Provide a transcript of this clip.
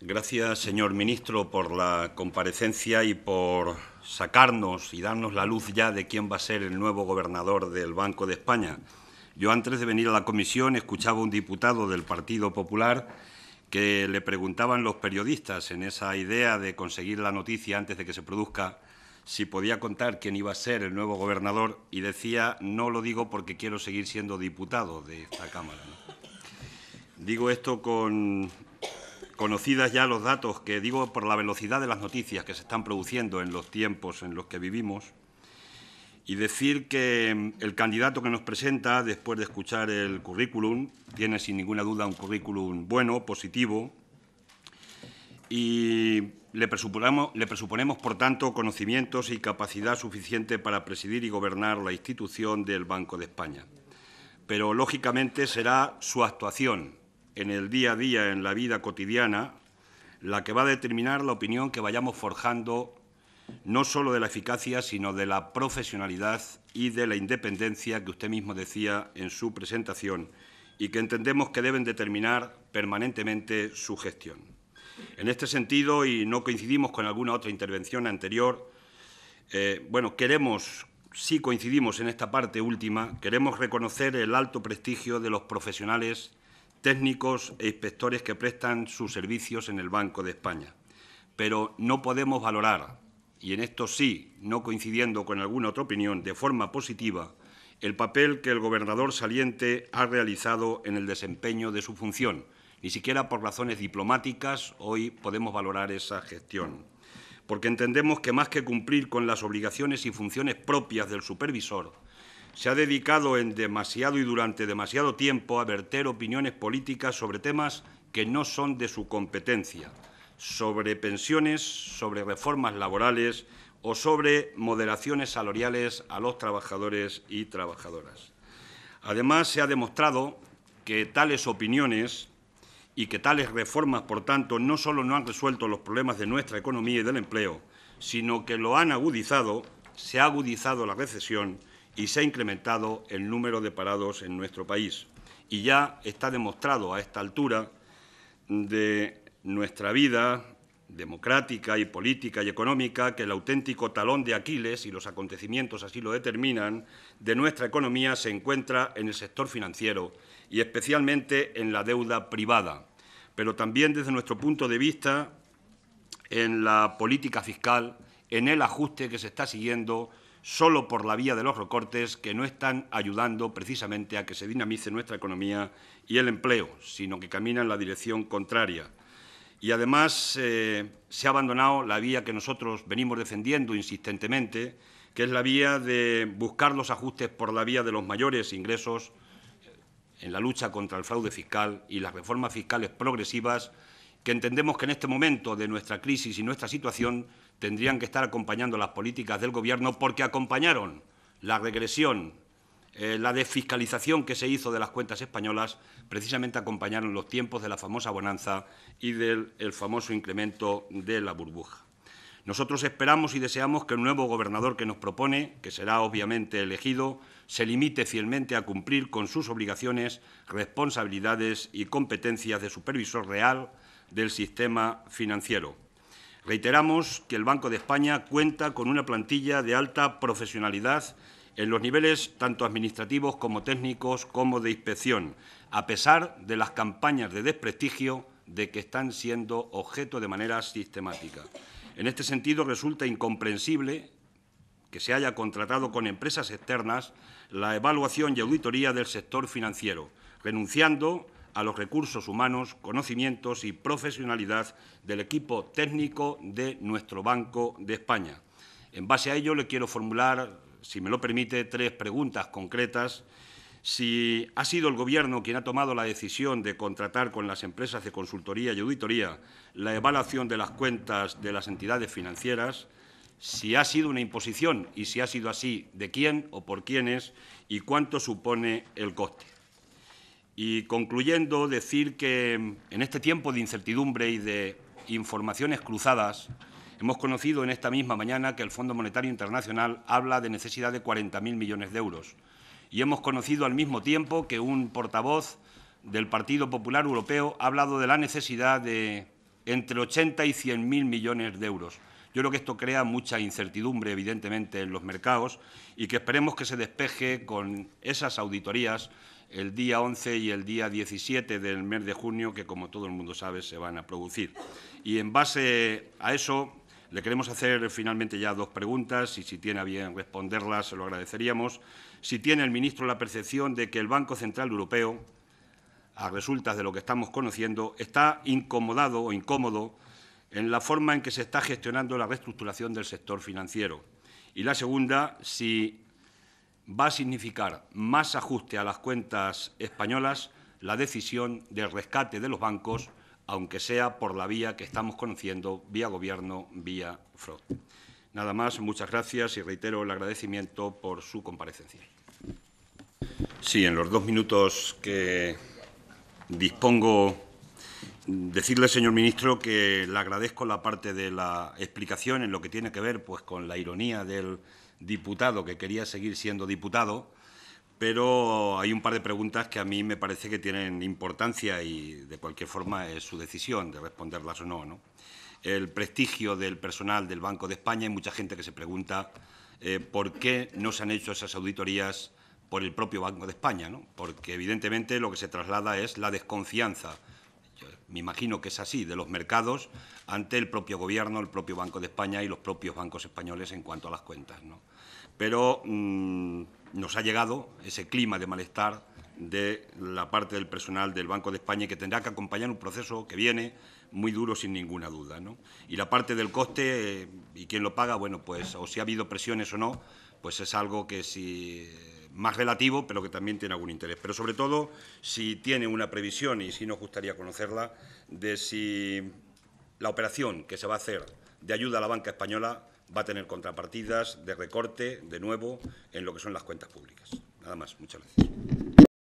Gracias, señor ministro, por la comparecencia y por sacarnos y darnos la luz ya de quién va a ser el nuevo gobernador del Banco de España. Yo antes de venir a la comisión escuchaba a un diputado del Partido Popular que le preguntaban los periodistas en esa idea de conseguir la noticia antes de que se produzca si podía contar quién iba a ser el nuevo gobernador y decía, no lo digo porque quiero seguir siendo diputado de esta Cámara. Digo esto con conocidas ya los datos que digo por la velocidad de las noticias que se están produciendo en los tiempos en los que vivimos, y decir que mm, el candidato que nos presenta, después de escuchar el currículum, tiene sin ninguna duda un currículum bueno, positivo, y le presuponemos, le por tanto, conocimientos y capacidad suficiente para presidir y gobernar la institución del Banco de España. Pero, lógicamente, será su actuación en el día a día, en la vida cotidiana, la que va a determinar la opinión que vayamos forjando no solo de la eficacia, sino de la profesionalidad y de la independencia que usted mismo decía en su presentación y que entendemos que deben determinar permanentemente su gestión. En este sentido, y no coincidimos con alguna otra intervención anterior, eh, bueno, queremos, sí coincidimos en esta parte última, queremos reconocer el alto prestigio de los profesionales técnicos e inspectores que prestan sus servicios en el Banco de España. Pero no podemos valorar, y en esto sí, no coincidiendo con alguna otra opinión, de forma positiva, el papel que el gobernador saliente ha realizado en el desempeño de su función. Ni siquiera por razones diplomáticas hoy podemos valorar esa gestión, porque entendemos que más que cumplir con las obligaciones y funciones propias del supervisor, se ha dedicado en demasiado y durante demasiado tiempo a verter opiniones políticas sobre temas que no son de su competencia, sobre pensiones, sobre reformas laborales o sobre moderaciones salariales a los trabajadores y trabajadoras. Además, se ha demostrado que tales opiniones y que tales reformas, por tanto, no solo no han resuelto los problemas de nuestra economía y del empleo, sino que lo han agudizado, se ha agudizado la recesión y se ha incrementado el número de parados en nuestro país. Y ya está demostrado a esta altura de nuestra vida democrática y política y económica que el auténtico talón de Aquiles, y los acontecimientos así lo determinan, de nuestra economía se encuentra en el sector financiero y especialmente en la deuda privada, pero también desde nuestro punto de vista en la política fiscal, en el ajuste que se está siguiendo solo por la vía de los recortes que no están ayudando precisamente a que se dinamice nuestra economía y el empleo, sino que camina en la dirección contraria. Y además eh, se ha abandonado la vía que nosotros venimos defendiendo insistentemente, que es la vía de buscar los ajustes por la vía de los mayores ingresos en la lucha contra el fraude fiscal y las reformas fiscales progresivas, que entendemos que en este momento de nuestra crisis y nuestra situación tendrían que estar acompañando las políticas del Gobierno porque acompañaron la regresión, eh, la desfiscalización que se hizo de las cuentas españolas, precisamente acompañaron los tiempos de la famosa bonanza y del famoso incremento de la burbuja. Nosotros esperamos y deseamos que el nuevo gobernador que nos propone, que será obviamente elegido, se limite fielmente a cumplir con sus obligaciones, responsabilidades y competencias de supervisor real del sistema financiero Reiteramos que el Banco de España cuenta con una plantilla de alta profesionalidad en los niveles tanto administrativos como técnicos como de inspección, a pesar de las campañas de desprestigio de que están siendo objeto de manera sistemática. En este sentido, resulta incomprensible que se haya contratado con empresas externas la evaluación y auditoría del sector financiero, renunciando a los recursos humanos, conocimientos y profesionalidad del equipo técnico de nuestro Banco de España. En base a ello, le quiero formular, si me lo permite, tres preguntas concretas. Si ha sido el Gobierno quien ha tomado la decisión de contratar con las empresas de consultoría y auditoría la evaluación de las cuentas de las entidades financieras, si ha sido una imposición y si ha sido así, de quién o por quiénes y cuánto supone el coste. Y concluyendo, decir que en este tiempo de incertidumbre y de informaciones cruzadas, hemos conocido en esta misma mañana que el Fondo Monetario Internacional habla de necesidad de 40.000 millones de euros. Y hemos conocido al mismo tiempo que un portavoz del Partido Popular Europeo ha hablado de la necesidad de entre 80 y 100.000 millones de euros. Yo creo que esto crea mucha incertidumbre, evidentemente, en los mercados y que esperemos que se despeje con esas auditorías el día 11 y el día 17 del mes de junio, que como todo el mundo sabe se van a producir. Y en base a eso, le queremos hacer finalmente ya dos preguntas y si tiene a bien responderlas se lo agradeceríamos. Si tiene el ministro la percepción de que el Banco Central Europeo, a resultas de lo que estamos conociendo, está incomodado o incómodo en la forma en que se está gestionando la reestructuración del sector financiero. Y la segunda, si va a significar más ajuste a las cuentas españolas la decisión del rescate de los bancos, aunque sea por la vía que estamos conociendo, vía gobierno, vía fraude. Nada más, muchas gracias y reitero el agradecimiento por su comparecencia. Sí, en los dos minutos que dispongo Decirle, señor ministro, que le agradezco la parte de la explicación en lo que tiene que ver pues, con la ironía del diputado que quería seguir siendo diputado, pero hay un par de preguntas que a mí me parece que tienen importancia y de cualquier forma es su decisión de responderlas o no. El prestigio del personal del Banco de España, hay mucha gente que se pregunta eh, por qué no se han hecho esas auditorías por el propio Banco de España, ¿no? porque evidentemente lo que se traslada es la desconfianza me imagino que es así, de los mercados ante el propio Gobierno, el propio Banco de España y los propios bancos españoles en cuanto a las cuentas. ¿no? Pero mm, nos ha llegado ese clima de malestar de la parte del personal del Banco de España que tendrá que acompañar un proceso que viene muy duro sin ninguna duda. Y la parte del coste eh, y quién lo paga, bueno, pues o si ha habido presiones o no, pues es algo que si eh, más relativo, pero que también tiene algún interés. Pero sobre todo, si tiene una previsión, y si nos gustaría conocerla, de si la operación que se va a hacer de ayuda a la banca española va a tener contrapartidas de recorte, de nuevo, en lo que son las cuentas públicas. Nada más. Muchas gracias.